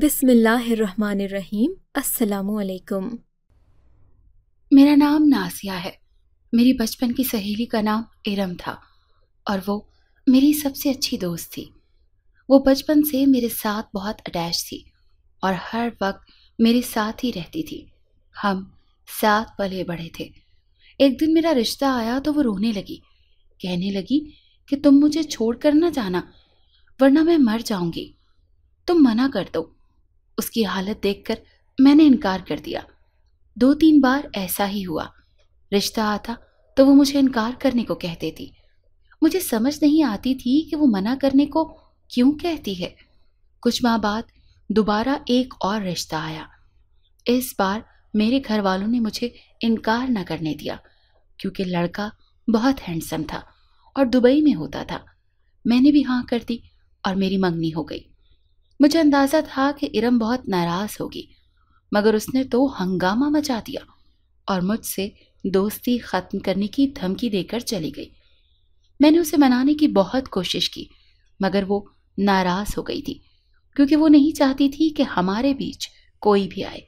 बिसमीम असलकुम मेरा नाम नासिया है मेरी बचपन की सहेली का नाम इरम था और वो मेरी सबसे अच्छी दोस्त थी वो बचपन से मेरे साथ बहुत अटैच थी और हर वक्त मेरे साथ ही रहती थी हम साथ पले बढ़े थे एक दिन मेरा रिश्ता आया तो वो रोने लगी कहने लगी कि तुम मुझे छोड़ कर ना जाना वरना मैं मर जाऊंगी तुम मना कर दो उसकी हालत देखकर मैंने इनकार कर दिया दो तीन बार ऐसा ही हुआ रिश्ता आता तो वो मुझे इनकार करने को कहती थी मुझे समझ नहीं आती थी कि वो मना करने को क्यों कहती है कुछ माह बाद दोबारा एक और रिश्ता आया इस बार मेरे घर वालों ने मुझे इनकार ना करने दिया क्योंकि लड़का बहुत हैंडसम था और दुबई में होता था मैंने भी हाँ कर दी और मेरी मंगनी हो गई मुझे अंदाज़ा था कि इरम बहुत नाराज़ होगी मगर उसने तो हंगामा मचा दिया और मुझसे दोस्ती ख़त्म करने की धमकी देकर चली गई मैंने उसे मनाने की बहुत कोशिश की मगर वो नाराज़ हो गई थी क्योंकि वो नहीं चाहती थी कि हमारे बीच कोई भी आए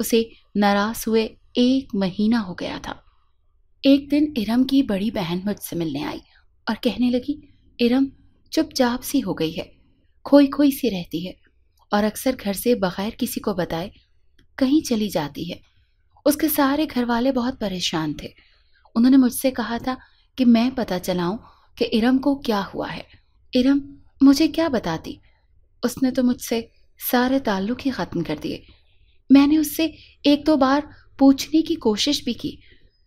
उसे नाराज़ हुए एक महीना हो गया था एक दिन इरम की बड़ी बहन मुझसे मिलने आई और कहने लगी इरम चुपचाप सी हो गई है खोई खोई सी रहती है और अक्सर घर से बगैर किसी को बताए कहीं चली जाती है उसके सारे घर वाले बहुत परेशान थे उन्होंने मुझसे कहा था कि मैं पता चलाऊं कि इरम को क्या हुआ है इरम मुझे क्या बताती उसने तो मुझसे सारे ताल्लुक ही ख़त्म कर दिए मैंने उससे एक दो बार पूछने की कोशिश भी की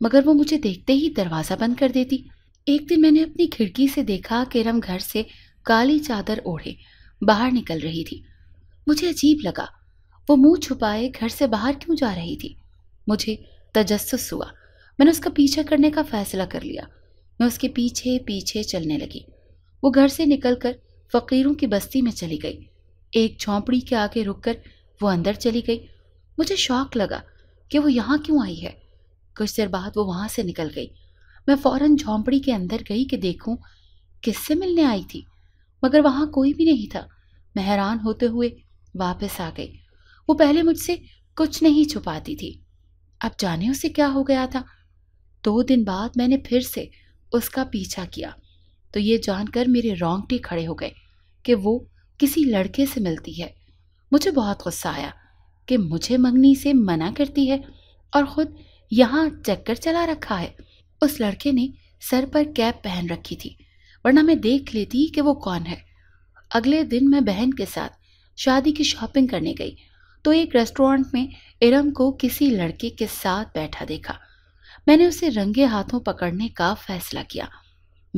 मगर वो मुझे देखते ही दरवाज़ा बंद कर देती एक दिन मैंने अपनी खिड़की से देखा कि इरम घर से काली चादर ओढ़े बाहर निकल रही थी मुझे अजीब लगा वो मुंह छुपाए घर से बाहर क्यों जा रही थी मुझे तजस्स हुआ मैंने उसका पीछा करने का फैसला कर लिया मैं उसके पीछे पीछे चलने लगी वो घर से निकलकर फ़कीरों की बस्ती में चली गई एक झोंपड़ी के आगे रुककर वो अंदर चली गई मुझे शौक लगा कि वो यहाँ क्यों आई है कुछ देर बाद वो वहाँ से निकल गई मैं फ़ौरन झोंपड़ी के अंदर गई कि देखूं किससे मिलने आई थी मगर वहाँ कोई भी नहीं था मैं हैरान होते हुए वापस आ गई वो पहले मुझसे कुछ नहीं छुपाती थी अब जाने उसे क्या हो गया था दो दिन बाद मैंने फिर से उसका पीछा किया तो ये जानकर मेरे रोंगटे खड़े हो गए कि वो किसी लड़के से मिलती है मुझे बहुत गुस्सा आया कि मुझे मंगनी से मना करती है और ख़ुद यहाँ चक्कर चला रखा है उस लड़के ने सर पर कैप पहन रखी थी वरना मैं देख लेती कि वो कौन है अगले दिन मैं बहन के साथ शादी की शॉपिंग करने गई तो एक रेस्टोरेंट में इरम को किसी लड़के के साथ बैठा देखा मैंने उसे रंगे हाथों पकड़ने का फैसला किया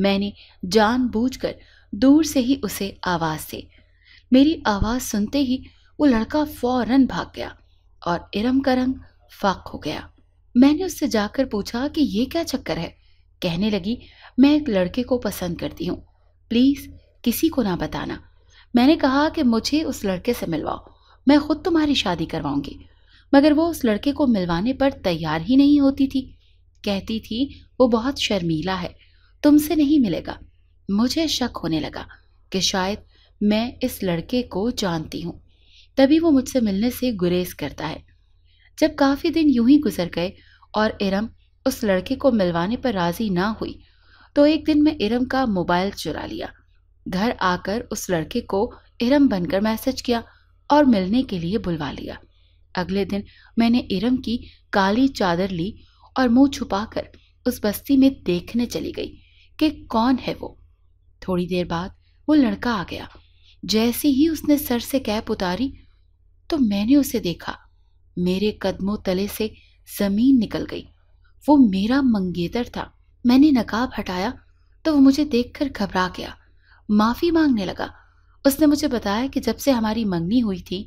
मैंने जानबूझकर दूर से ही उसे आवाज़ दी मेरी आवाज़ सुनते ही वो लड़का फौरन भाग गया और इरम का रंग फाक हो गया मैंने उससे जाकर पूछा कि ये क्या चक्कर है कहने लगी मैं एक लड़के को पसंद करती हूँ प्लीज़ किसी को ना बताना मैंने कहा कि मुझे उस लड़के से मिलवाओ मैं खुद तुम्हारी शादी करवाऊंगी मगर वो उस लड़के को मिलवाने पर तैयार ही नहीं होती थी कहती थी वो बहुत शर्मीला है तुमसे नहीं मिलेगा मुझे शक होने लगा कि शायद मैं इस लड़के को जानती हूँ तभी वो मुझसे मिलने से गुरेज करता है जब काफ़ी दिन यूं ही गुजर गए और इरम उस लड़के को मिलवाने पर राजी ना हुई तो एक दिन मैं इरम का मोबाइल चुरा लिया घर आकर उस लड़के को इरम बनकर मैसेज किया और मिलने के लिए बुलवा लिया अगले दिन मैंने इरम की काली चादर ली और मुंह छुपाकर उस बस्ती में देखने चली गई कि कौन है वो थोड़ी देर बाद वो लड़का आ गया जैसे ही उसने सर से कैप उतारी तो मैंने उसे देखा मेरे कदमों तले से जमीन निकल गई वो मेरा मंगेतर था मैंने नकाब हटाया तो वो मुझे देखकर घबरा गया माफ़ी मांगने लगा उसने मुझे बताया कि जब से हमारी मंगनी हुई थी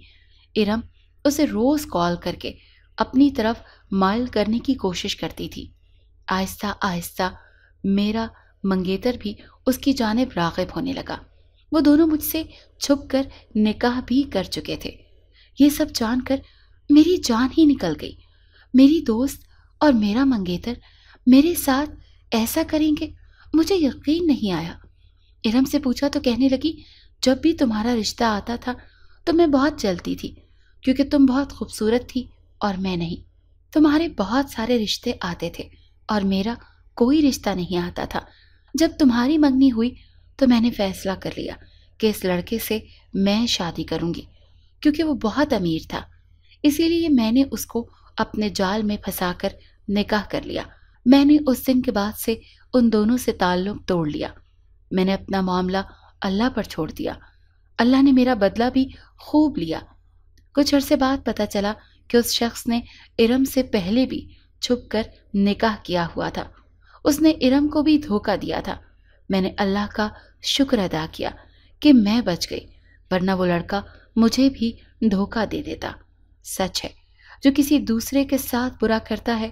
इरम उसे रोज़ कॉल करके अपनी तरफ माइल करने की कोशिश करती थी आहिस्ता आहिस्ता मेरा मंगेतर भी उसकी जानब रागब होने लगा वो दोनों मुझसे छुप कर निकाह भी कर चुके थे ये सब जानकर मेरी जान ही निकल गई मेरी दोस्त और मेरा मंगेतर मेरे साथ ऐसा करेंगे मुझे यकीन नहीं आया इरम से पूछा तो कहने लगी जब भी तुम्हारा रिश्ता आता था तो मैं बहुत जलती थी क्योंकि तुम बहुत खूबसूरत थी और मैं नहीं तुम्हारे बहुत सारे रिश्ते आते थे और मेरा कोई रिश्ता नहीं आता था जब तुम्हारी मंगनी हुई तो मैंने फैसला कर लिया कि इस लड़के से मैं शादी करूंगी क्योंकि वो बहुत अमीर था इसीलिए मैंने उसको अपने जाल में फंसाकर निकाह कर लिया मैंने उस दिन के बाद से उन दोनों से ताल्लुक तोड़ लिया मैंने अपना मामला अल्लाह पर छोड़ दिया अल्लाह ने मेरा बदला भी खूब लिया कुछ अरसे बाद पता चला कि उस शख्स ने इरम से पहले भी छुप कर निकाह किया हुआ था उसने इरम को भी धोखा दिया था मैंने अल्लाह का शुक्र अदा किया कि मैं बच गई वरना वो लड़का मुझे भी धोखा दे देता सच है जो किसी दूसरे के साथ बुरा करता है